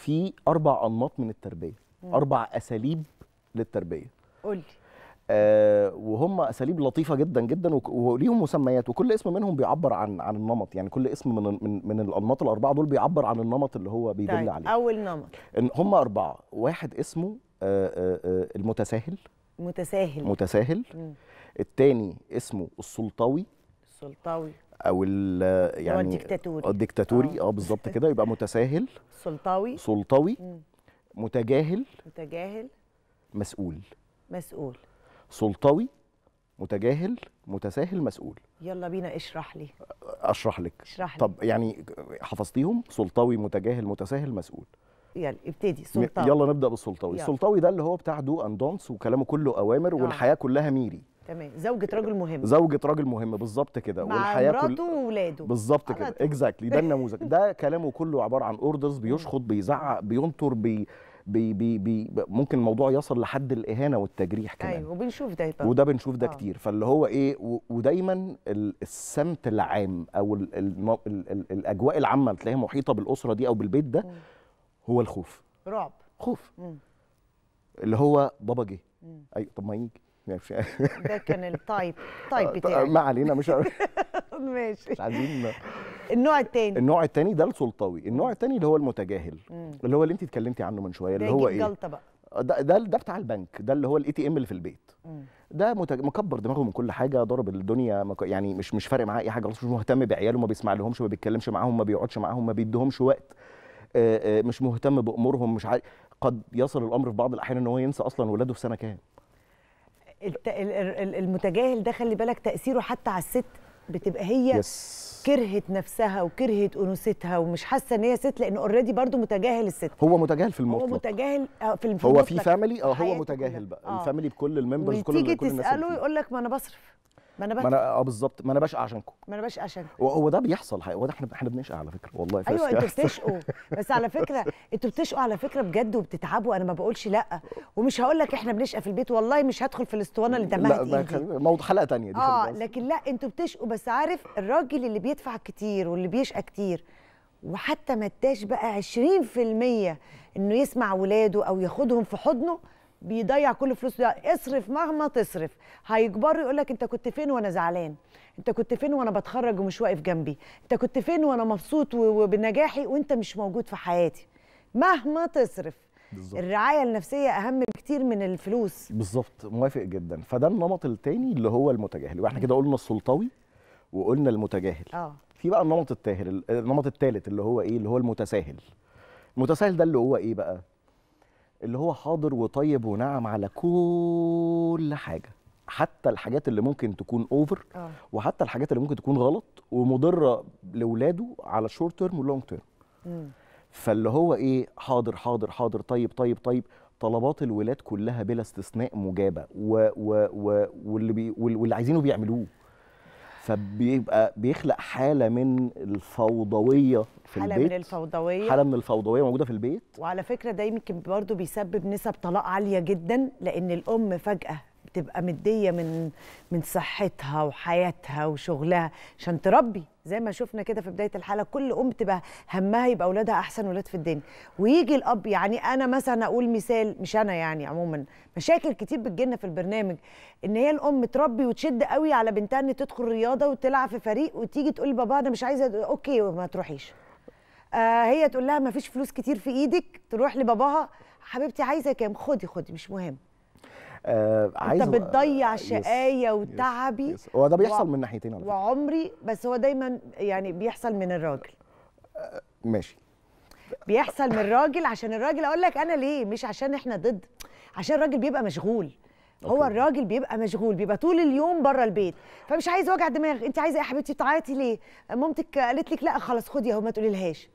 في اربع انماط من التربيه مم. اربع اساليب للتربيه قولي آه وهم اساليب لطيفه جدا جدا وليهم مسميات وكل اسم منهم بيعبر عن عن النمط يعني كل اسم من من, من الانماط الاربعه دول بيعبر عن النمط اللي هو بيدل طيب. عليه اول نمط هم اربعه واحد اسمه آه آه, آه، المتساهل متساهل متساهل الثاني اسمه السلطوي سلطوي او ال يعني او الديكتاتوري آه،, آه. اه بالظبط كده يبقى متساهل سلطوي سلطوي متجاهل متجاهل مسؤول مسؤول سلطوي متجاهل متساهل مسؤول يلا بينا اشرح لي اشرح لك اشرح لي. طب يعني حفظتيهم سلطوي متجاهل متساهل مسؤول يلا ابتدي سلطوي يلا نبدا بالسلطوي يلا. السلطوي ده اللي هو بتاع دو اند دونتس وكلامه كله اوامر آه. والحياه كلها ميري تمام زوجة راجل مهم زوجة راجل مهم بالظبط كده والحياة مع مراته كل... وولاده بالظبط كده اكزاكتلي ده النموذج ده كلامه كله عبارة عن اوردرز بيشخط بيزعق بينطر بي... بي بي بي ممكن الموضوع يصل لحد الاهانه والتجريح كمان ايوه وبنشوف ده طبعا. وده بنشوف ده آه. كتير فاللي هو ايه ودايما السمت العام او الـ الـ الـ الاجواء العامه اللي تلاقيها محيطه بالاسره دي او بالبيت ده هو الخوف رعب خوف مم. اللي هو بابا جه ايوه طب ما يجي ده كان التايب التايب بتاعي ما علينا مش ماشي مش عايزين النوع الثاني النوع الثاني ده السلطوي النوع الثاني اللي هو المتجاهل مم. اللي هو اللي انت اتكلمتي عنه من شويه اللي هو ايه جلطه بقى آه، ده ده ده بتاع البنك ده اللي هو الاي تي ام اللي في البيت ده متج... مكبر دماغه من كل حاجه ضارب الدنيا مك... يعني مش مش فارق معاه اي حاجه خالص مش مهتم بعياله ما بيسمع لهمش ما بيتكلمش معاهم ما بيقعدش معاهم ما بيديهمش وقت آآ آه، آآ آه، مش مهتم بامورهم مش عارف قد يصل الامر في بعض الاحيان ان هو ينسى اصلا ولاده في سنه كام المتجاهل ده خلي بالك تاثيره حتى على الست بتبقى هي يس. كرهت نفسها وكرهت انوثتها ومش حاسه ان هي ست لان اوريدي برضو متجاهل الست هو متجاهل في المطلق آه، هو متجاهل في المطلق هو في فاميلي اه هو متجاهل بقى آه. الفاميلي بكل الممبرز كل كل الناس تيجي تساله يقول لك ما انا بصرف ما انا اه بالظبط ما انا بشقى عشانكم ما انا بشقى عشانكم هو ده بيحصل هو ده احنا احنا بنشقى على فكره والله ايوه انتوا بتشقوا بس على فكره انتوا بتشقوا على فكره بجد وبتتعبوا انا ما بقولش لا ومش هقول لك احنا بنشقى في البيت والله مش هدخل في الاسطوانه اللي دمها لا تقيل موضوع حلقه ثانيه دي اه لكن لا انتوا بتشقوا بس عارف الراجل اللي بيدفع كتير واللي بيشقى كتير وحتى ما اداش بقى 20% انه يسمع ولاده او ياخدهم في حضنه بيضيع كل فلوسه اصرف مهما تصرف هيكبروا يقول لك انت كنت فين وانا زعلان انت كنت فين وانا بتخرج ومش واقف جنبي انت كنت فين وانا مبسوط وبنجاحي وانت مش موجود في حياتي مهما تصرف بالزبط. الرعايه النفسيه اهم بكتير من الفلوس بالظبط موافق جدا فده النمط الثاني اللي هو المتجاهل واحنا كده قلنا السلطوي وقلنا المتجاهل اه في بقى النمط التاهل النمط الثالث اللي هو ايه اللي هو المتساهل المتساهل ده اللي هو ايه بقى اللي هو حاضر وطيب ونعم على كل حاجه حتى الحاجات اللي ممكن تكون اوفر آه. وحتى الحاجات اللي ممكن تكون غلط ومضره لاولاده على الشورت تيرم واللونج تيرم فاللي هو ايه حاضر حاضر حاضر طيب طيب طيب طلبات الولاد كلها بلا استثناء مجابه و و و واللي عايزينه بيعملوه فبيبقى بيخلق حاله من الفوضويه في حالة البيت حاله من الفوضويه حاله من الفوضويه موجوده في البيت وعلى فكره ده يمكن برضه بيسبب نسب طلاق عاليه جدا لان الام فجاه تبقى مديه من من صحتها وحياتها وشغلها عشان تربي زي ما شفنا كده في بدايه الحلقه كل ام تبقى همها يبقى اولادها احسن ولاد في الدنيا ويجي الاب يعني انا مثلا اقول مثال مش انا يعني عموما مشاكل كتير بتجيلنا في البرنامج ان هي الام تربي وتشد قوي على بنتها ان تدخل رياضه وتلعب في فريق وتيجي تقول بابا انا مش عايزه اوكي ما تروحيش آه هي تقول لها ما فيش فلوس كتير في ايدك تروح لباباها حبيبتي عايزه كام خدي خدي مش مهم آه عايز انت بتضيع آه، شقايا وتعبي هو ده بيحصل و... من ناحيتين على وعمري بس هو دايما يعني بيحصل من الراجل آه ماشي بيحصل من الراجل عشان الراجل اقول لك انا ليه مش عشان احنا ضد عشان الراجل بيبقى مشغول أوكي. هو الراجل بيبقى مشغول بيبقى طول اليوم بره البيت فمش عايز وجع دماغ انت عايزه إيه يا حبيبتي تعيطي ليه مامتك قالت لك لا خلاص خدي اهو ما تقولي لهاش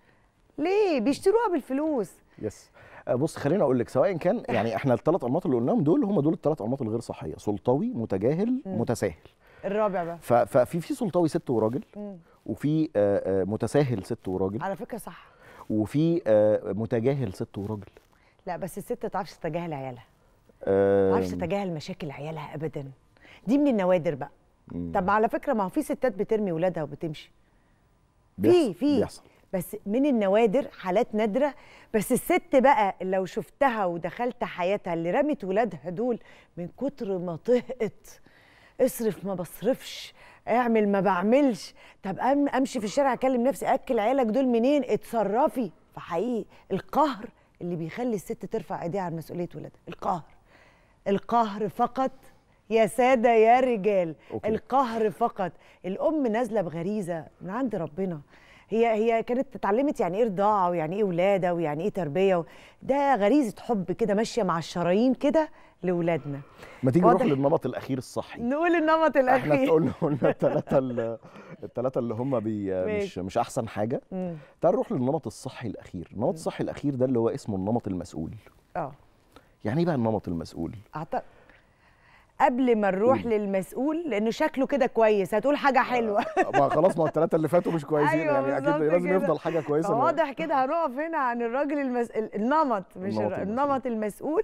ليه بيشتروها بالفلوس يس آه، بص خليني اقول لك سواء كان يعني احنا الثلاث انماط اللي قلناهم دول هم دول الثلاث انماط الغير صحيه سلطوي متجاهل م. متساهل الرابع بقى ففي في سلطوي ست وراجل م. وفي آه، آه، متساهل ست وراجل على فكره صح وفي متجاهل ست وراجل لا بس الست ما تعرفش تتجاهل عيالها ما تعرفش تتجاهل مشاكل عيالها ابدا دي من النوادر بقى مم. طب على فكره ما هو في ستات بترمي ولادها وبتمشي في في بيحصل بس من النوادر حالات نادره بس الست بقى لو شفتها ودخلت حياتها اللي رمت ولادها دول من كتر ما طهقت اصرف ما بصرفش اعمل ما بعملش طب امشي في الشارع اكلم نفسي اكل عيالك دول منين اتصرفي فحقيقي القهر اللي بيخلي الست ترفع ايديها عن مسؤوليه ولادها القهر القهر فقط يا ساده يا رجال أوكي. القهر فقط الام نازله بغريزه من عند ربنا هي هي كانت اتعلمت يعني ايه رضاعه ويعني ايه ولاده ويعني ايه تربيه ده غريزه حب كده ماشيه مع الشرايين كده لاولادنا ما تيجي نروح للنمط الاخير الصحي نقول النمط الاخير احنا قلنا قلنا الثلاثه الثلاثه اللي هم بي مش مش احسن حاجه تعال نروح للنمط الصحي الاخير النمط الصحي الاخير ده اللي هو اسمه النمط المسؤول اه يعني ايه بقى النمط المسؤول اعتقد قبل ما نروح للمسؤول لانه شكله كده كويس هتقول حاجه آه، حلوه آه، ما خلاص ما الثلاثه اللي فاتوا مش كويسين أيوة يعني اكيد لازم يفضل حاجه كويسه واضح كده هنقف هنا عن الراجل المس... النمط مش النمط, النمط المسؤول